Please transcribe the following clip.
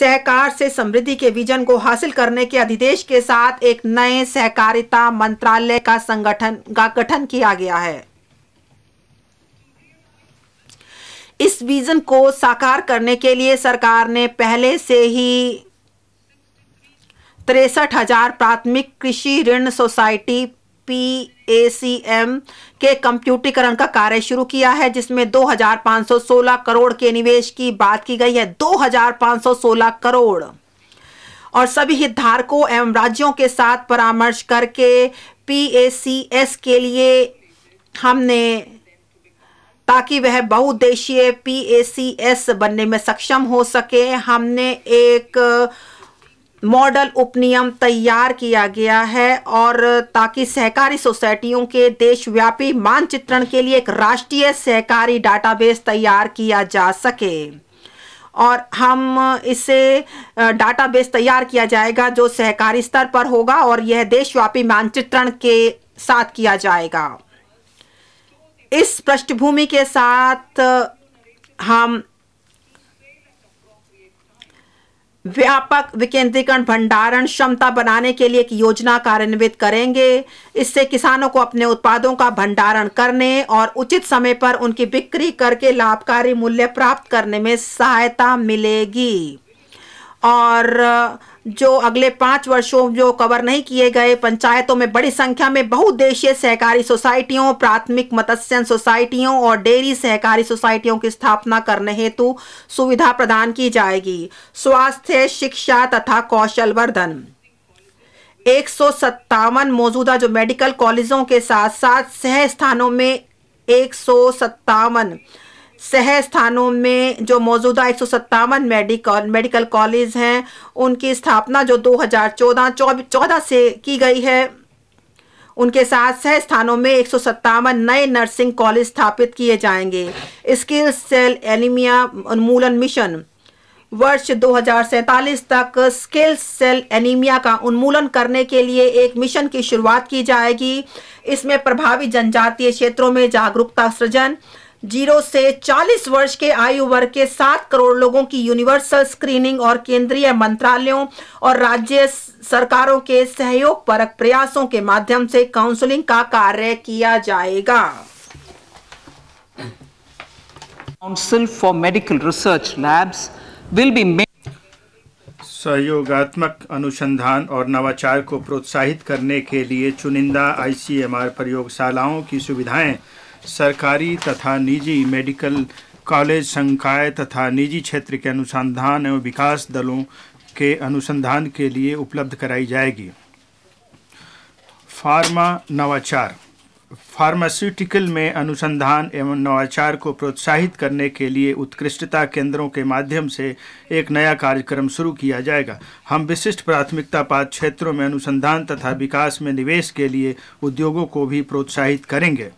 सहकार से समृद्धि के विजन को हासिल करने के अधिदेश के साथ एक नए सहकारिता मंत्रालय का संगठन का गठन किया गया है इस विजन को साकार करने के लिए सरकार ने पहले से ही तिरसठ हजार प्राथमिक कृषि ऋण सोसाइटी पीएसीएम के कंप्यूटरीकरण का कार्य शुरू किया है जिसमें 2,516 करोड़ के निवेश की बात की गई है 2,516 करोड़ और सभी हितधारकों एवं राज्यों के साथ परामर्श करके पी के लिए हमने ताकि वह बहुउद्देशीय पी बनने में सक्षम हो सके हमने एक मॉडल उपनियम तैयार किया गया है और ताकि सहकारी सोसाइटियों के देशव्यापी मानचित्रण के लिए एक राष्ट्रीय सहकारी डाटाबेस तैयार किया जा सके और हम इसे डाटाबेस तैयार किया जाएगा जो सहकारी स्तर पर होगा और यह देशव्यापी मानचित्रण के साथ किया जाएगा इस पृष्ठभूमि के साथ हम व्यापक विकेंद्रीकरण भंडारण क्षमता बनाने के लिए एक योजना कार्यान्वित करेंगे इससे किसानों को अपने उत्पादों का भंडारण करने और उचित समय पर उनकी बिक्री करके लाभकारी मूल्य प्राप्त करने में सहायता मिलेगी और जो अगले पाँच वर्षों जो कवर नहीं किए गए पंचायतों में बड़ी संख्या में बहुद्देशीय सहकारी सोसाइटियों प्राथमिक मत्स्य सोसाइटियों और डेयरी सहकारी सोसाइटियों की स्थापना करने हेतु सुविधा प्रदान की जाएगी स्वास्थ्य शिक्षा तथा कौशल वर्धन एक मौजूदा जो मेडिकल कॉलेजों के साथ साथ सह स्थानों में एक सह स्थानों में जो मौजूदा एक मेडिकल मेडिकल कॉलेज हैं उनकी स्थापना जो 2014 हज़ार से की गई है उनके साथ सह स्थानों में एक नए नर्सिंग कॉलेज स्थापित किए जाएंगे स्किल सेल एनीमिया उन्मूलन मिशन वर्ष दो तक स्किल सेल एनीमिया का उन्मूलन करने के लिए एक मिशन की शुरुआत की जाएगी इसमें प्रभावी जनजातीय क्षेत्रों में जागरूकता सृजन जीरो से चालीस वर्ष के आयु वर्ग के सात करोड़ लोगों की यूनिवर्सल स्क्रीनिंग और केंद्रीय मंत्रालयों और राज्य सरकारों के सहयोग पर प्रयासों के माध्यम से काउंसलिंग का कार्य किया जाएगा council for medical research labs will be सहयोगात्मक अनुसंधान और नवाचार को प्रोत्साहित करने के लिए चुनिंदा आईसीएमआर प्रयोगशालाओं की सुविधाएं सरकारी तथा निजी मेडिकल कॉलेज संकाय तथा निजी क्षेत्र के अनुसंधान एवं विकास दलों के अनुसंधान के लिए उपलब्ध कराई जाएगी फार्मा नवाचार फार्मास्यूटिकल में अनुसंधान एवं नवाचार को प्रोत्साहित करने के लिए उत्कृष्टता केंद्रों के माध्यम से एक नया कार्यक्रम शुरू किया जाएगा हम विशिष्ट प्राथमिकता पात क्षेत्रों में अनुसंधान तथा विकास में निवेश के लिए उद्योगों को भी प्रोत्साहित करेंगे